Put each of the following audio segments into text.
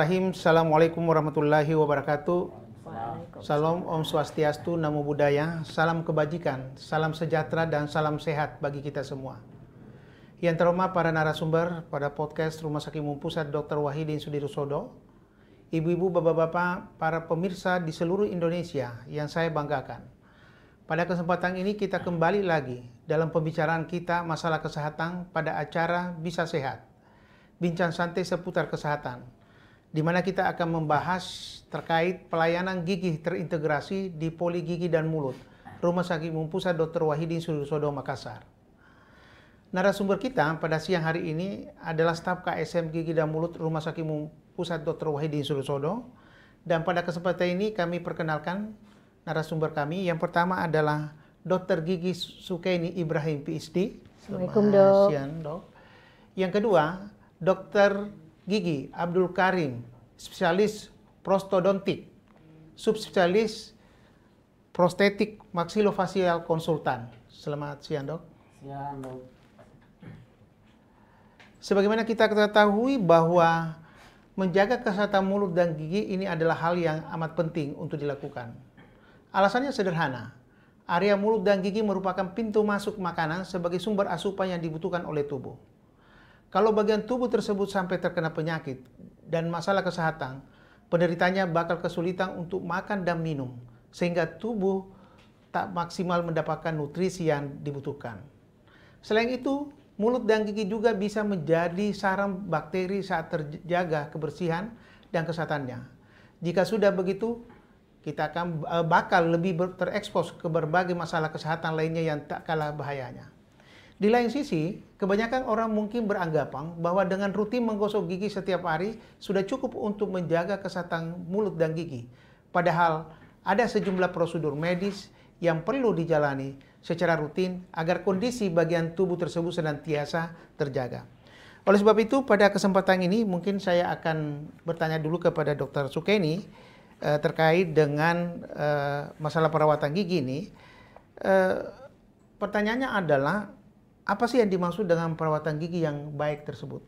Bismillahirrahmanirrahim. Assalamualaikum warahmatullahi wabarakatuh. Salam Om Swastiastu, Namo Buddhaya, salam kebajikan, salam sejahtera dan salam sehat bagi kita semua. Yang terhormat para narasumber pada podcast Rumah Sakit Umum Pusat Dr. Wahidin Sudirusodo, ibu-ibu, bapak-bapak, para pemirsa di seluruh Indonesia yang saya banggakan. Pada kesempatan ini kita kembali lagi dalam pembicaraan kita masalah kesehatan pada acara Bisa Sehat bincang santai seputar kesehatan di mana kita akan membahas terkait pelayanan gigi terintegrasi di poli gigi dan mulut Rumah Sakit Umum Pusat Dr. Wahidin Sudoso Makassar. Narasumber kita pada siang hari ini adalah staf KSM Gigi dan Mulut Rumah Sakit Umum Pusat Dr. Wahidin Sudoso. Dan pada kesempatan ini kami perkenalkan narasumber kami. Yang pertama adalah Dr. Gigi Sukeni Ibrahim PhD. Assalamualaikum dok. Siang, dok. Yang kedua, Dr gigi Abdul Karim, spesialis prostodontik, subspesialis prostetik maksilofasial konsultan. Selamat siang, Dok. Siang, Dok. Sebagaimana kita ketahui bahwa menjaga kesehatan mulut dan gigi ini adalah hal yang amat penting untuk dilakukan. Alasannya sederhana. Area mulut dan gigi merupakan pintu masuk makanan sebagai sumber asupan yang dibutuhkan oleh tubuh. Kalau bagian tubuh tersebut sampai terkena penyakit dan masalah kesehatan, penderitanya bakal kesulitan untuk makan dan minum, sehingga tubuh tak maksimal mendapatkan nutrisi yang dibutuhkan. Selain itu, mulut dan gigi juga bisa menjadi sarang bakteri saat terjaga kebersihan dan kesehatannya. Jika sudah begitu, kita akan eh, bakal lebih terekspos ke berbagai masalah kesehatan lainnya yang tak kalah bahayanya. Di lain sisi, kebanyakan orang mungkin beranggapan bahwa dengan rutin menggosok gigi setiap hari sudah cukup untuk menjaga kesehatan mulut dan gigi. Padahal ada sejumlah prosedur medis yang perlu dijalani secara rutin agar kondisi bagian tubuh tersebut senantiasa terjaga. Oleh sebab itu, pada kesempatan ini mungkin saya akan bertanya dulu kepada Dr. Sukeni eh, terkait dengan eh, masalah perawatan gigi ini. Eh, pertanyaannya adalah apa sih yang dimaksud dengan perawatan gigi yang baik tersebut?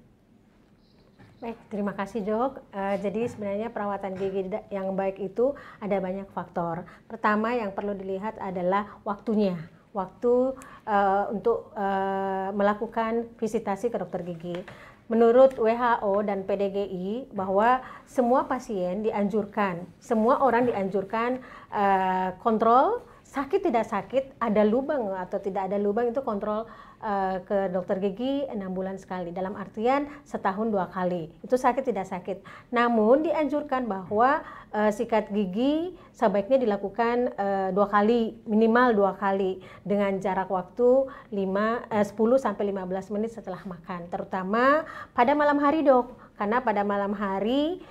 Baik, terima kasih Jok. Uh, jadi sebenarnya perawatan gigi yang baik itu ada banyak faktor. Pertama yang perlu dilihat adalah waktunya. Waktu uh, untuk uh, melakukan visitasi ke dokter gigi. Menurut WHO dan PDGI bahwa semua pasien dianjurkan, semua orang dianjurkan uh, kontrol sakit tidak sakit, ada lubang atau tidak ada lubang itu kontrol Eh, ke dokter gigi enam bulan sekali dalam artian setahun dua kali itu sakit tidak sakit namun dianjurkan bahwa uh, sikat gigi sebaiknya dilakukan uh, dua kali minimal dua kali dengan jarak waktu lima uh, 10 sampai belas menit setelah makan terutama pada malam hari dok karena pada malam hari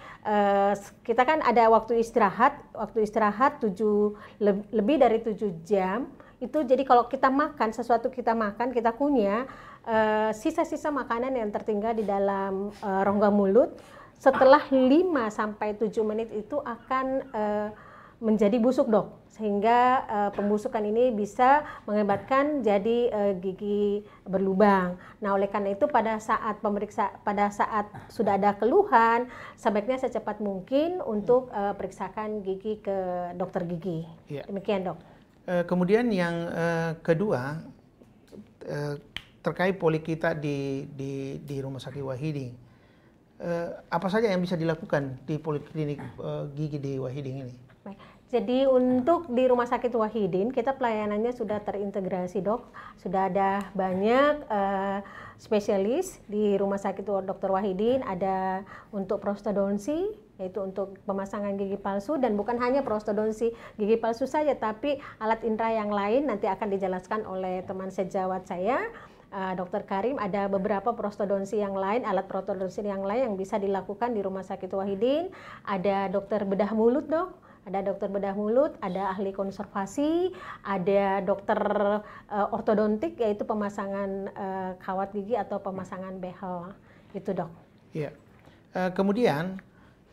kita kan ada waktu istirahat waktu istirahat 7 lebih dari tujuh jam itu jadi kalau kita makan sesuatu kita makan kita kunyah eh, sisa-sisa uh, makanan yang tertinggal di dalam uh, rongga mulut setelah 5 sampai 7 menit itu akan uh, menjadi busuk dok sehingga uh, pembusukan ini bisa mengakibatkan jadi uh, gigi berlubang. Nah, oleh karena itu pada saat pemeriksa pada saat sudah ada keluhan, sebaiknya secepat mungkin untuk uh, periksakan gigi ke dokter gigi. Iya. Demikian, Dok. Eh, kemudian yang eh, kedua eh, terkait poli kita di di, di Rumah Sakit Wahidin, apa saja yang bisa dilakukan di poliklinik gigi di Wahidin ini? Jadi untuk di Rumah Sakit Wahidin kita pelayanannya sudah terintegrasi dok, sudah ada banyak uh, spesialis di Rumah Sakit Dokter Wahidin, ada untuk prostodonsi, yaitu untuk pemasangan gigi palsu dan bukan hanya prostodonsi gigi palsu saja tapi alat indera yang lain nanti akan dijelaskan oleh teman sejawat saya ah, Dokter Karim ada beberapa prostodonsi yang lain, alat prostodonsi yang lain yang bisa dilakukan di Rumah Sakit Wahidin. Ada dokter bedah mulut dok, ada dokter bedah mulut, ada ahli konservasi, ada dokter uh, ortodontik yaitu pemasangan uh, kawat gigi atau pemasangan behel, itu dok. Iya. Uh, kemudian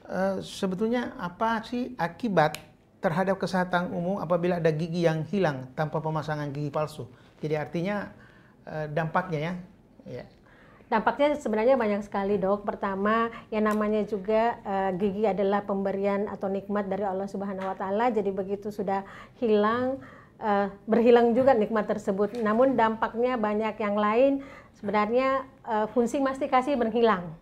Eh, sebetulnya apa sih akibat terhadap kesehatan umum apabila ada gigi yang hilang tanpa pemasangan gigi palsu. Jadi artinya eh, dampaknya ya. ya. Dampaknya sebenarnya banyak sekali dok. Pertama, yang namanya juga uh, gigi adalah pemberian atau nikmat dari Allah Subhanahu Wa Taala. Jadi begitu sudah hilang, uh, berhilang juga nikmat tersebut. Namun dampaknya banyak yang lain. Sebenarnya uh, fungsi mastikasi berhilang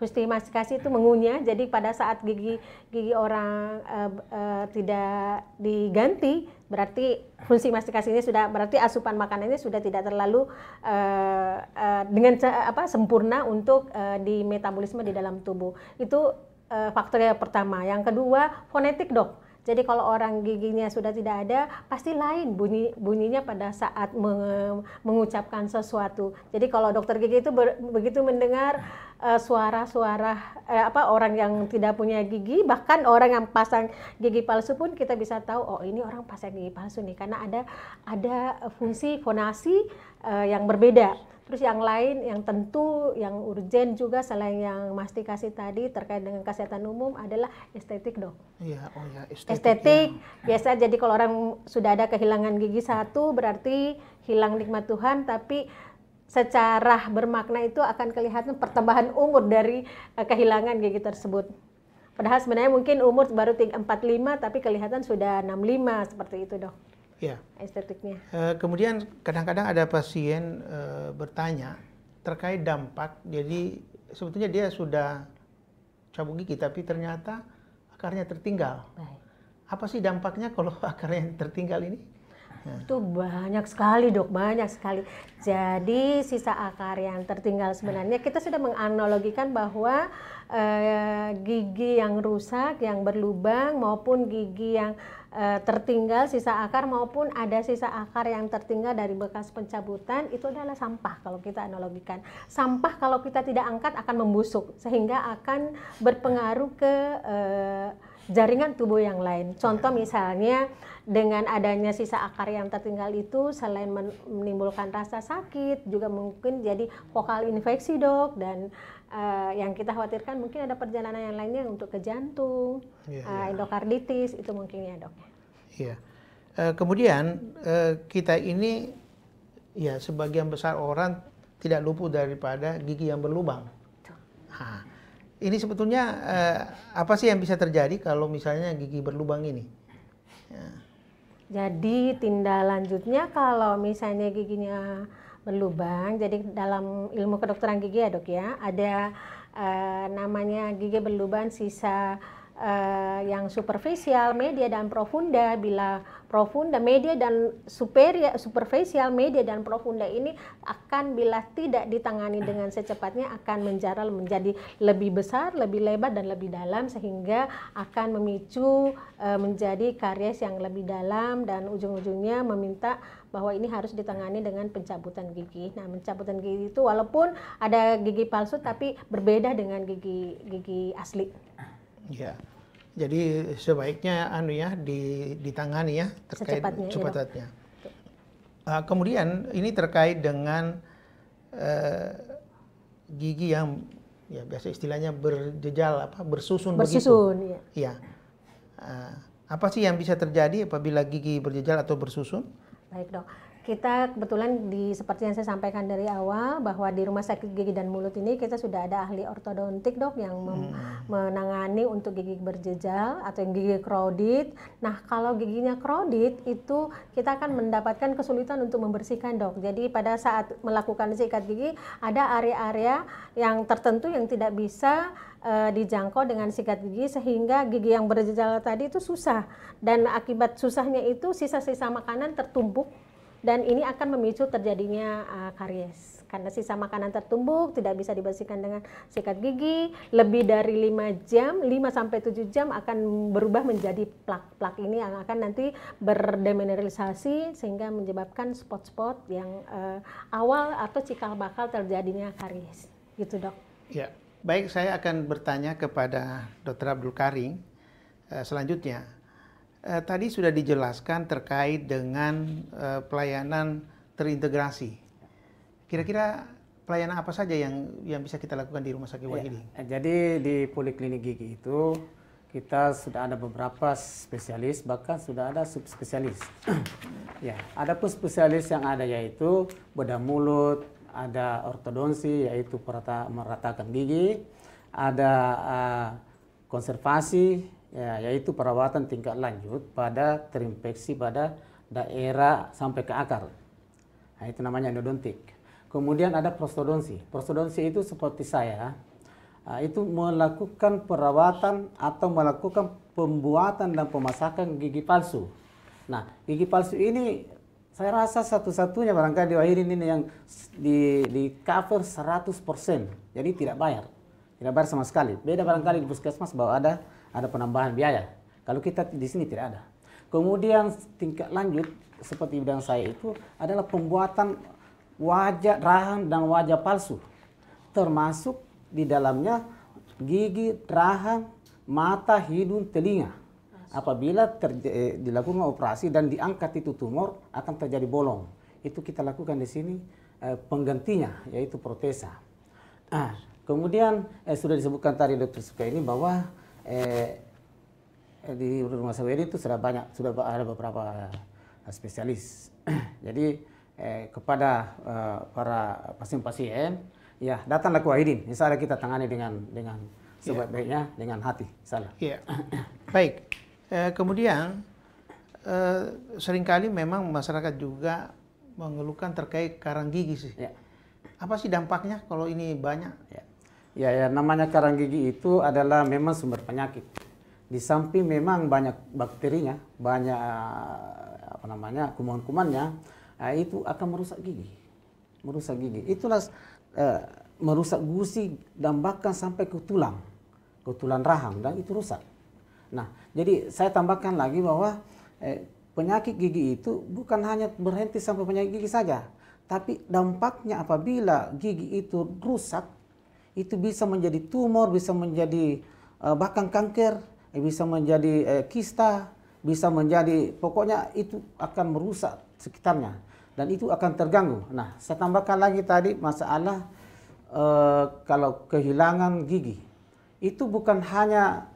Hustimastikasi itu mengunyah. Jadi pada saat gigi gigi orang uh, uh, tidak diganti, berarti fungsi mastikasinya sudah berarti asupan makanannya sudah tidak terlalu uh, uh, dengan apa sempurna untuk uh, di metabolisme di dalam tubuh. Itu uh, faktor yang pertama. Yang kedua, fonetik, Dok. Jadi kalau orang giginya sudah tidak ada, pasti lain bunyi bunyinya pada saat mengucapkan sesuatu. Jadi kalau dokter gigi itu begitu mendengar eh, suara-suara uh, eh, apa orang yang tidak punya gigi, bahkan orang yang pasang gigi palsu pun kita bisa tahu oh ini orang pasang gigi palsu nih karena ada ada fungsi fonasi uh, yang berbeda. Terus yang lain yang tentu yang urgen juga selain yang Masti kasih tadi terkait dengan kesehatan umum adalah estetik dok. Iya, oh ya estetik. Estetik nah. ya. biasa jadi kalau orang sudah ada kehilangan gigi satu berarti hilang nikmat Tuhan tapi secara bermakna itu akan kelihatan pertambahan umur dari eh, kehilangan gigi tersebut. Padahal sebenarnya mungkin umur baru 45 tapi kelihatan sudah 65 seperti itu dok ya. estetiknya. Uh, kemudian kadang-kadang ada pasien uh, bertanya terkait dampak. Jadi sebetulnya dia sudah cabut gigi tapi ternyata akarnya tertinggal. Baik. Apa sih dampaknya kalau akarnya tertinggal ini? Ya. Itu banyak sekali dok, banyak sekali. Jadi sisa akar yang tertinggal sebenarnya kita sudah menganalogikan bahwa eh, gigi yang rusak, yang berlubang maupun gigi yang Eh, tertinggal sisa akar maupun ada sisa akar yang tertinggal dari bekas pencabutan itu adalah sampah kalau kita analogikan. Sampah kalau kita tidak angkat akan membusuk sehingga akan berpengaruh ke e, jaringan tubuh yang lain. Contoh misalnya dengan adanya sisa akar yang tertinggal itu selain menimbulkan rasa sakit juga mungkin jadi vokal infeksi dok dan uh, yang kita khawatirkan mungkin ada perjalanan yang lainnya untuk ke jantung, yeah, iya, uh, endokarditis itu mungkin ya dok. Ya. Iya. Eh, kemudian eh, kita ini ya sebagian besar orang tidak luput daripada gigi yang berlubang. Nah, ini sebetulnya eh, apa sih yang bisa terjadi kalau misalnya gigi berlubang ini? Ya. Jadi tindak lanjutnya kalau misalnya giginya berlubang, jadi dalam ilmu kedokteran gigi ya dok ya, ada eh, namanya gigi berlubang sisa uh, yang superficial, media dan profunda. Bila profunda, media dan superior, superficial, media dan profunda ini akan bila tidak ditangani dengan secepatnya akan menjara menjadi lebih besar, lebih lebar dan lebih dalam sehingga akan memicu uh, menjadi karies yang lebih dalam dan ujung-ujungnya meminta bahwa ini harus ditangani dengan pencabutan gigi. Nah, pencabutan gigi itu walaupun ada gigi palsu tapi berbeda dengan gigi gigi asli. Yeah. Jadi sebaiknya anu ya ditangani ya terkait cepatnya. Ya uh, kemudian ini terkait dengan uh, gigi yang ya biasa istilahnya berjejal apa bersusun, bersusun begitu. Iya. Ya. Uh, apa sih yang bisa terjadi apabila gigi berjejal atau bersusun? Baik dok kita kebetulan di seperti yang saya sampaikan dari awal bahwa di rumah sakit gigi dan mulut ini kita sudah ada ahli ortodontik dok yang hmm. menangani untuk gigi berjejal atau yang gigi crowded. Nah kalau giginya crowded itu kita akan mendapatkan kesulitan untuk membersihkan dok. Jadi pada saat melakukan sikat gigi ada area-area yang tertentu yang tidak bisa eh, dijangkau dengan sikat gigi sehingga gigi yang berjejal tadi itu susah dan akibat susahnya itu sisa-sisa makanan tertumpuk dan ini akan memicu terjadinya uh, karies karena sisa makanan tertumbuk tidak bisa dibersihkan dengan sikat gigi lebih dari 5 jam 5 sampai 7 jam akan berubah menjadi plak. Plak ini yang akan nanti berdemineralisasi sehingga menyebabkan spot-spot yang uh, awal atau cikal bakal terjadinya karies. Gitu, Dok. Ya. Baik, saya akan bertanya kepada dokter Abdul Karim uh, selanjutnya eh, tadi sudah dijelaskan terkait dengan eh, pelayanan terintegrasi. Kira-kira pelayanan apa saja yang yang bisa kita lakukan di Rumah Sakit iya, Wahidi? Ya, jadi di Poliklinik Gigi itu kita sudah ada beberapa spesialis bahkan sudah ada subspesialis. ya, ada pun spesialis yang ada yaitu bedah mulut, ada ortodonsi yaitu perata meratakan gigi, ada uh, konservasi ya, yaitu perawatan tingkat lanjut pada terinfeksi pada daerah sampai ke akar. Nah, itu namanya endodontik. Kemudian ada prostodonsi. Prostodonsi itu seperti saya, ah, itu melakukan perawatan atau melakukan pembuatan dan pemasakan gigi palsu. Nah, gigi palsu ini saya rasa satu-satunya barangkali di akhir ini yang di, di cover 100%. Jadi tidak bayar. Tidak bayar sama sekali. Beda barangkali di puskesmas bahwa ada ada penambahan biaya. Kalau kita di sini tidak ada. Kemudian tingkat lanjut seperti bidang saya itu adalah pembuatan wajah rahang dan wajah palsu. Termasuk di dalamnya gigi, rahang, mata, hidung, telinga. Apabila eh, dilakukan operasi dan diangkat itu tumor akan terjadi bolong. Itu kita lakukan di sini eh, penggantinya yaitu protesa. Ah, kemudian eh, sudah disebutkan tadi dokter Suka ini bahwa Eh, eh, di rumah ini itu sudah banyak, sudah ada beberapa eh, spesialis. Jadi eh, kepada eh, para pasien-pasien, ya datanglah ke Wahidin. Misalnya kita tangani dengan dengan ya. sebaik-baiknya yeah. dengan hati. Salah. Yeah. Baik. Eh, kemudian eh, seringkali memang masyarakat juga mengeluhkan terkait karang gigi sih. Yeah. Apa sih dampaknya kalau ini banyak? Yeah. Ya, ya namanya karang gigi itu adalah memang sumber penyakit. Di samping memang banyak bakterinya, banyak eh, apa namanya kuman-kumannya, nah, itu akan merusak gigi, merusak gigi. Itulah eh, merusak gusi dan bahkan sampai ke tulang, ke tulang rahang dan itu rusak. Nah, jadi saya tambahkan lagi bahwa eh, penyakit gigi itu bukan hanya berhenti sampai penyakit gigi saja, tapi dampaknya apabila gigi itu rusak itu bisa menjadi tumor, bisa menjadi uh, bahkan kanker, eh, bisa menjadi uh, kista, bisa menjadi pokoknya itu akan merusak sekitarnya dan itu akan terganggu. Nah, saya tambahkan lagi tadi masalah uh, kalau kehilangan gigi itu bukan hanya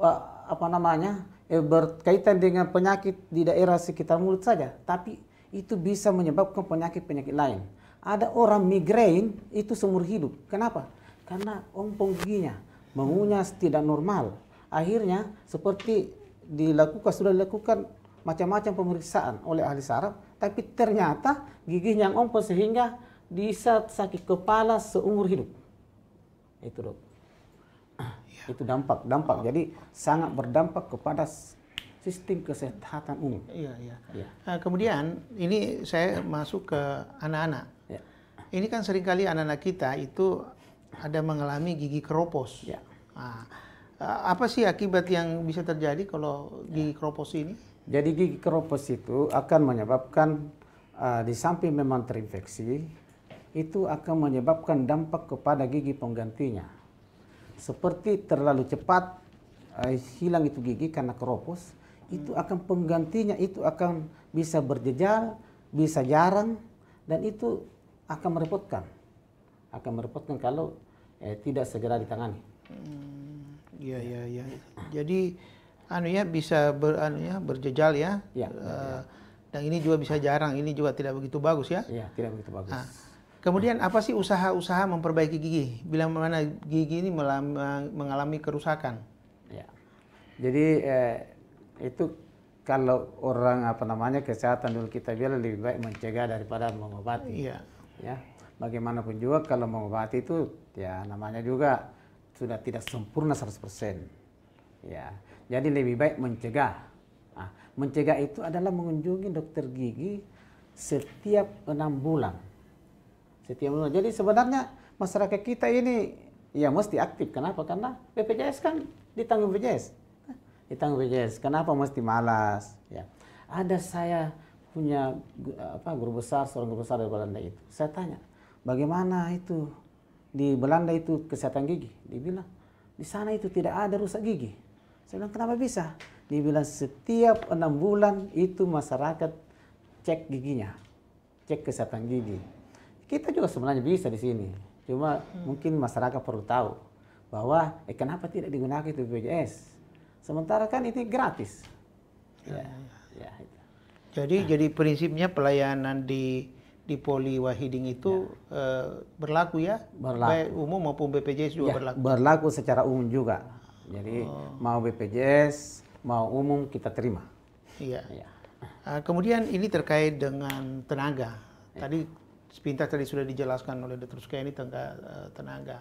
uh, apa namanya eh, berkaitan dengan penyakit di daerah sekitar mulut saja, tapi itu bisa menyebabkan penyakit-penyakit lain. Ada orang migrain itu seumur hidup. Kenapa? karena ompong giginya mengunyah tidak normal. Akhirnya seperti dilakukan sudah dilakukan macam-macam pemeriksaan oleh ahli saraf, tapi ternyata giginya yang ompong sehingga bisa sakit kepala seumur hidup. Itu dok. Ya. Itu dampak, dampak. Oh. Jadi sangat berdampak kepada sistem kesehatan umum. Iya, iya. Ya. Nah, kemudian ini saya masuk ke anak-anak. Ya. Ini kan seringkali anak-anak kita itu ada mengalami gigi keropos. Ya. Nah, apa sih akibat yang bisa terjadi kalau gigi ya. keropos ini? Jadi gigi keropos itu akan menyebabkan uh, di samping memang terinfeksi, itu akan menyebabkan dampak kepada gigi penggantinya. Seperti terlalu cepat uh, hilang itu gigi karena keropos, hmm. itu akan penggantinya itu akan bisa berjejal, bisa jarang, dan itu akan merepotkan akan merepotkan kalau eh, tidak segera ditangani. Hmm, ya ya ya. Jadi anunya bisa ber, anunya berjejal ya. Ya, uh, ya. Dan ini juga bisa jarang, ini juga tidak begitu bagus ya. Iya, tidak begitu bagus. Nah, kemudian apa sih usaha-usaha memperbaiki gigi bila mana gigi ini mengalami kerusakan? Ya. Jadi eh, itu kalau orang apa namanya kesehatan dulu kita bilang lebih baik mencegah daripada mengobati. Iya. Ya bagaimanapun juga kalau mengobati itu ya namanya juga sudah tidak sempurna 100%. Ya. Jadi lebih baik mencegah. Nah, mencegah itu adalah mengunjungi dokter gigi setiap enam bulan. Setiap bulan. Jadi sebenarnya masyarakat kita ini ya mesti aktif. Kenapa? Karena BPJS kan ditanggung BPJS. Ditanggung BPJS. Kenapa mesti malas? Ya. Ada saya punya apa guru besar, seorang guru besar dari Belanda itu. Saya tanya, bagaimana itu di Belanda itu kesehatan gigi? Dia di sana itu tidak ada rusak gigi. Saya bilang, kenapa bisa? Dia setiap enam bulan itu masyarakat cek giginya, cek kesehatan gigi. Kita juga sebenarnya bisa di sini. Cuma hmm. mungkin masyarakat perlu tahu bahwa eh, kenapa tidak digunakan itu BPJS. Sementara kan ini gratis. Ya, ya. ya. ya jadi nah. jadi prinsipnya pelayanan di di poli wahiding itu ya. E, berlaku ya berlaku. baik umum maupun BPJS juga ya, berlaku berlaku secara umum juga jadi oh. mau BPJS mau umum kita terima iya ya. Ah, kemudian ini terkait dengan tenaga ya. tadi sepintas tadi sudah dijelaskan oleh Dr. Suka ini tenaga, eh, tenaga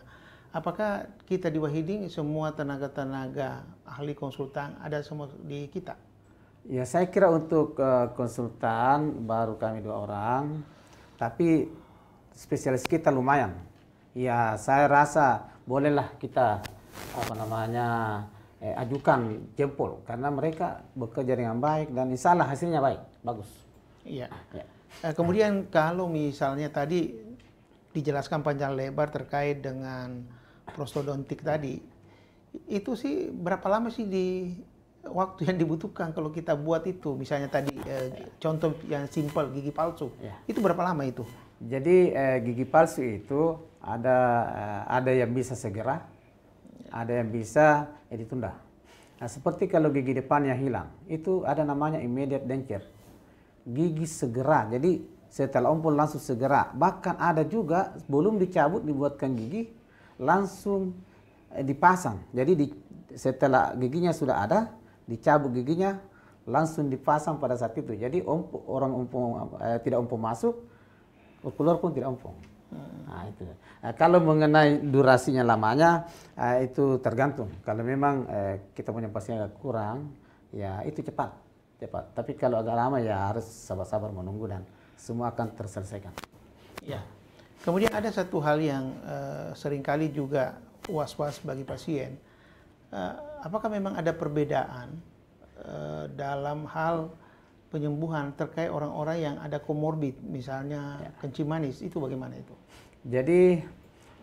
apakah kita di wahiding semua tenaga-tenaga ahli konsultan ada semua di kita ya saya kira untuk eh, konsultan baru kami dua orang tapi spesialis kita lumayan. Ya saya rasa bolehlah kita apa namanya eh, ajukan jempol karena mereka bekerja dengan baik dan insyaallah hasilnya baik, bagus. Iya. Ya. Eh, kemudian kalau misalnya tadi dijelaskan panjang lebar terkait dengan prostodontik tadi, itu sih berapa lama sih di waktu yang dibutuhkan kalau kita buat itu misalnya tadi eh, contoh yang simpel gigi palsu ya. itu berapa lama itu jadi eh, gigi palsu itu ada eh, ada yang bisa segera ada yang bisa eh, ditunda nah seperti kalau gigi depannya hilang itu ada namanya immediate denture gigi segera jadi setelah ompol langsung segera bahkan ada juga belum dicabut dibuatkan gigi langsung eh, dipasang jadi di, setelah giginya sudah ada dicabut giginya langsung dipasang pada saat itu. Jadi orang ompong eh, tidak ompong masuk, keluar pun tidak ompong. Hmm. Nah, itu. Eh, kalau mengenai durasinya lamanya eh, itu tergantung. Kalau memang eh, kita punya pasien agak kurang, ya itu cepat, cepat. Tapi kalau agak lama ya harus sabar-sabar menunggu dan semua akan terselesaikan. Ya. Kemudian ada satu hal yang eh, seringkali juga was-was bagi pasien Eh, apakah memang ada perbedaan eh, dalam hal penyembuhan terkait orang-orang yang ada komorbid, misalnya ya. kencing manis, itu bagaimana itu? Jadi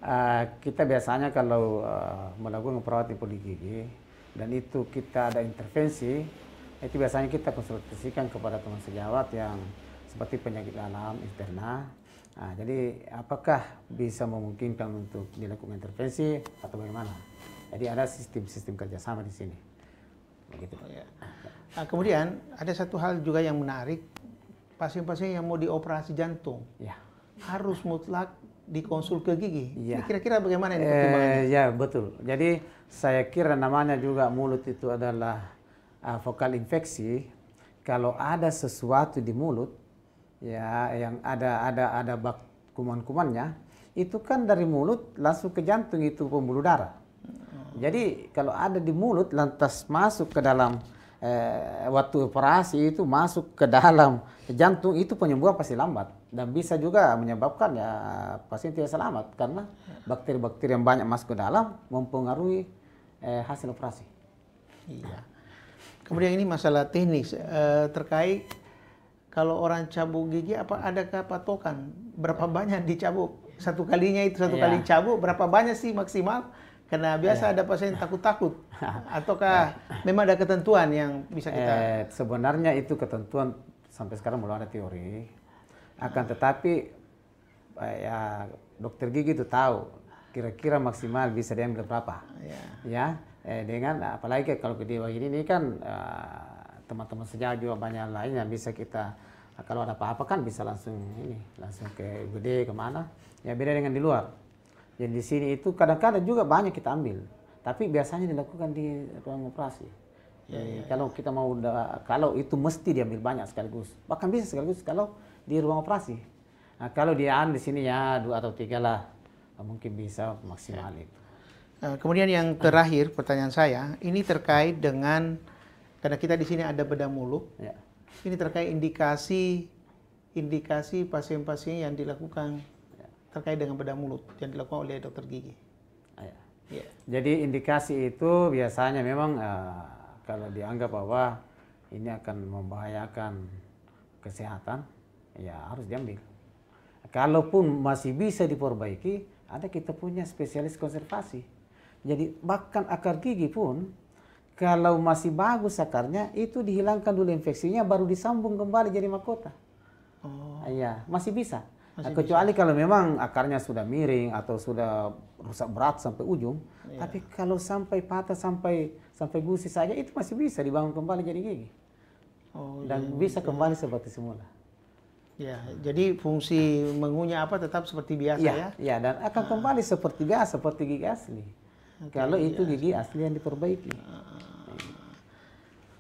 eh, kita biasanya kalau melakukan perawat di gigi dan itu kita ada intervensi, itu biasanya kita konsultasikan kepada teman sejawat yang seperti penyakit dalam, interna. Nah, jadi apakah bisa memungkinkan untuk dilakukan intervensi atau bagaimana? Jadi ada sistem-sistem kerjasama di sini. Begitu. Iya. Nah, kemudian ada satu hal juga yang menarik, pasien-pasien yang mau dioperasi jantung ya. harus mutlak dikonsul ke gigi. Ya. Ini kira-kira bagaimana ini Eh, ya betul. Jadi saya kira namanya juga mulut itu adalah uh, vokal infeksi. Kalau ada sesuatu di mulut, ya yang ada ada ada bak kuman-kumannya, itu kan dari mulut langsung ke jantung itu pembuluh darah. Jadi kalau ada di mulut lantas masuk ke dalam eh, waktu operasi itu masuk ke dalam jantung itu penyembuhan pasti lambat dan bisa juga menyebabkan ya pasien tidak selamat karena bakteri-bakteri yang banyak masuk ke dalam mempengaruhi eh, hasil operasi. Iya. Kemudian ini masalah teknis eh, terkait kalau orang cabut gigi apa adakah patokan berapa banyak dicabut? satu kalinya itu satu iya. kali cabut, berapa banyak sih maksimal karena biasa ya. ada pasien takut-takut, ataukah memang ada ketentuan yang bisa kita? Eh, sebenarnya itu ketentuan sampai sekarang belum ada teori. Akan tetapi eh, ya dokter gigi itu tahu kira-kira maksimal bisa diambil berapa, ya. ya eh, dengan apalagi kalau di begini ini kan eh, teman-teman eh, sejauh juga banyak lain yang bisa kita kalau ada apa-apa kan bisa langsung ini langsung ke gede kemana ya beda dengan di luar jadi di sini itu kadang-kadang juga banyak kita ambil, tapi biasanya dilakukan di ruang operasi. Ya, ya, kalau ya. kita mau kalau itu mesti diambil banyak sekaligus, bahkan bisa sekaligus kalau di ruang operasi. Nah, kalau dia di sini ya dua atau tiga lah mungkin bisa maksimal ya. itu. Eh, kemudian yang terakhir pertanyaan saya ini terkait dengan karena kita di sini ada bedah mulu, Ya. Ini terkait indikasi indikasi pasien-pasien yang dilakukan terkait dengan bedah mulut yang dilakukan oleh dokter gigi. Ah, ya. Ya. Jadi indikasi itu biasanya memang uh, kalau dianggap bahwa ini akan membahayakan kesehatan, ya harus diambil. Kalaupun masih bisa diperbaiki, ada kita punya spesialis konservasi. Jadi bahkan akar gigi pun kalau masih bagus akarnya itu dihilangkan dulu infeksinya baru disambung kembali jadi mahkota. Oh. Iya, masih bisa. Masih Kecuali bisa. kalau memang akarnya sudah miring atau sudah rusak berat sampai ujung, iya. tapi kalau sampai patah sampai sampai gusi saja itu masih bisa dibangun kembali jadi gigi. Oh, dan iya, bisa iya. kembali seperti semula. Ya, jadi fungsi mengunyah apa tetap seperti biasa iya, ya? Ya, ya dan akan ah. kembali seperti biasa seperti gigi asli. Okay, kalau itu gigi asli yang diperbaiki. Ah, ah,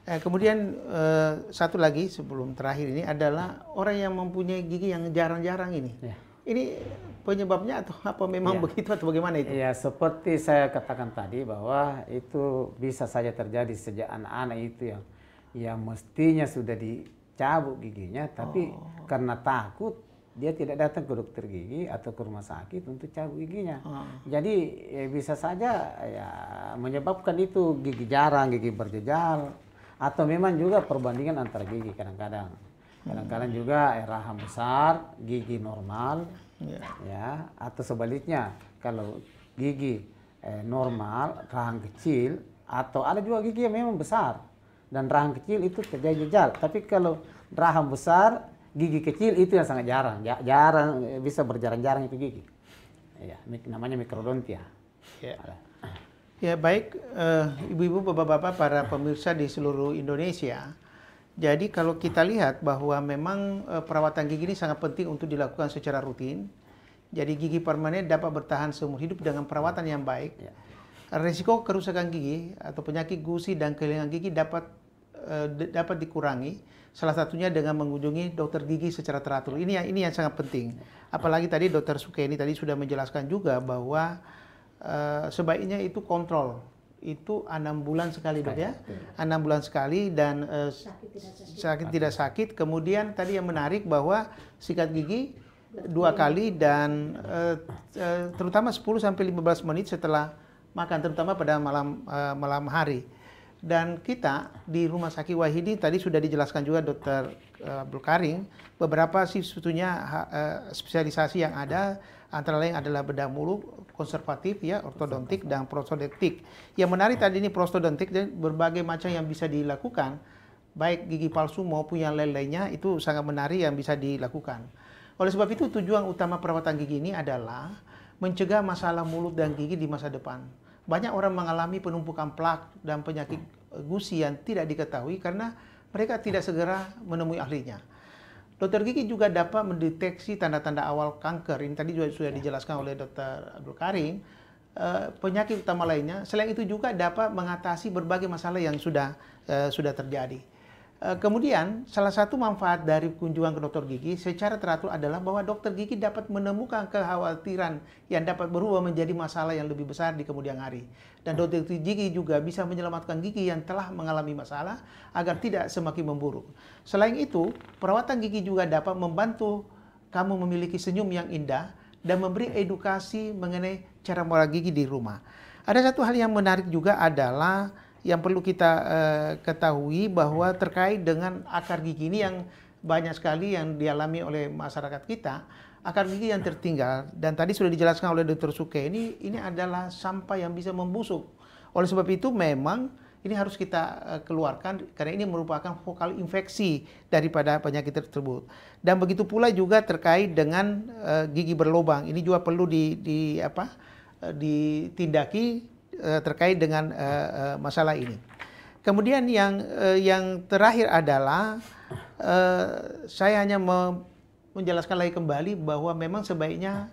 Eh, kemudian eh, satu lagi sebelum terakhir ini adalah orang yang mempunyai gigi yang jarang-jarang ini. Ya. Ini penyebabnya atau apa memang ya. begitu atau bagaimana itu? Ya seperti saya katakan tadi bahwa itu bisa saja terjadi sejak anak-anak itu yang yang mestinya sudah dicabut giginya, tapi oh. karena takut dia tidak datang ke dokter gigi atau ke rumah sakit untuk cabut giginya. Oh. Jadi ya, bisa saja ya menyebabkan itu gigi jarang, gigi berjejar, atau memang juga perbandingan antara gigi kadang-kadang kadang-kadang juga rahang besar gigi normal yeah. ya atau sebaliknya kalau gigi eh, normal rahang kecil atau ada juga gigi yang memang besar dan rahang kecil itu jejal tapi kalau rahang besar gigi kecil itu yang sangat jarang ya, jarang eh, bisa berjarang-jarang itu gigi ya namanya mikrodontia yeah. Ya baik eh, ibu-ibu, uh, bapak-bapak, para pemirsa di seluruh Indonesia. Jadi kalau kita lihat bahwa memang uh, perawatan gigi ini sangat penting untuk dilakukan secara rutin. Jadi gigi permanen dapat bertahan seumur hidup dengan perawatan yang baik. Ya. Risiko kerusakan gigi atau penyakit gusi dan kehilangan gigi dapat eh, dapat dikurangi salah satunya dengan mengunjungi dokter gigi secara teratur. Ini yang ini yang sangat penting. Ya. Apalagi tadi dokter Sukeni tadi sudah menjelaskan juga bahwa Eh, sebaiknya itu kontrol. Itu enam bulan sekali dok ya, enam bulan sekali dan uh, sakit, tidak sakit. sakit tidak sakit. Kemudian tadi yang menarik bahwa sikat gigi dua kali dan uh, terutama 10 sampai 15 menit setelah makan terutama pada malam uh, malam hari. Dan kita di Rumah Sakit Wahidi tadi sudah dijelaskan juga Dokter eh, Abdul beberapa sih sebetulnya eh, spesialisasi yang ada antara lain adalah bedah mulut, konservatif ya ortodontik dan prostodontik. Yang menarik tadi ini prostodontik dan berbagai macam yang bisa dilakukan baik gigi palsu maupun yang lain-lainnya itu sangat menarik yang bisa dilakukan. Oleh sebab itu tujuan utama perawatan gigi ini adalah mencegah masalah mulut dan gigi di masa depan banyak orang mengalami penumpukan plak dan penyakit gusi yang tidak diketahui karena mereka tidak segera menemui ahlinya. Dokter gigi juga dapat mendeteksi tanda-tanda awal kanker. Ini tadi juga sudah ya. dijelaskan oleh Dr. Abdul Karim. Eh, penyakit utama lainnya. Selain itu juga dapat mengatasi berbagai masalah yang sudah eh, sudah terjadi. Eh, kemudian, salah satu manfaat dari kunjungan ke dokter gigi secara teratur adalah bahwa dokter gigi dapat menemukan kekhawatiran yang dapat berubah menjadi masalah yang lebih besar di kemudian hari. Dan hmm. dokter gigi juga bisa menyelamatkan gigi yang telah mengalami masalah agar tidak semakin memburuk. Selain itu, perawatan gigi juga dapat membantu kamu memiliki senyum yang indah dan memberi hmm. edukasi mengenai cara merawat gigi di rumah. Ada satu hal yang menarik juga adalah yang perlu kita uh, ketahui bahwa terkait dengan akar gigi ini yang banyak sekali yang dialami oleh masyarakat kita akar gigi yang tertinggal dan tadi sudah dijelaskan oleh Dr. Suke ini ini adalah sampah yang bisa membusuk. Oleh sebab itu memang ini harus kita eh, keluarkan karena ini merupakan vokal infeksi daripada penyakit tersebut. Dan begitu pula juga terkait dengan eh, gigi berlubang Ini juga perlu di, di apa? ditindaki Eh, terkait dengan eh, eh, masalah ini. Kemudian yang yang terakhir adalah saya hanya menjelaskan lagi kembali bahwa memang sebaiknya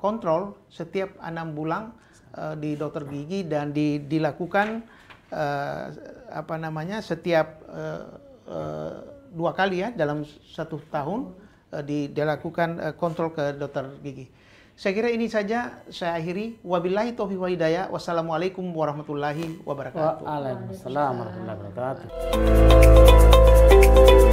kontrol setiap enam bulan di dokter gigi dan dilakukan apa namanya setiap dua kali ya dalam satu tahun dilakukan kontrol ke dokter gigi. Saya kira ini saja saya akhiri. Wabillahi taufiq wa hidayah. Wassalamualaikum warahmatullahi wabarakatuh. Waalaikumsalam warahmatullahi wabarakatuh.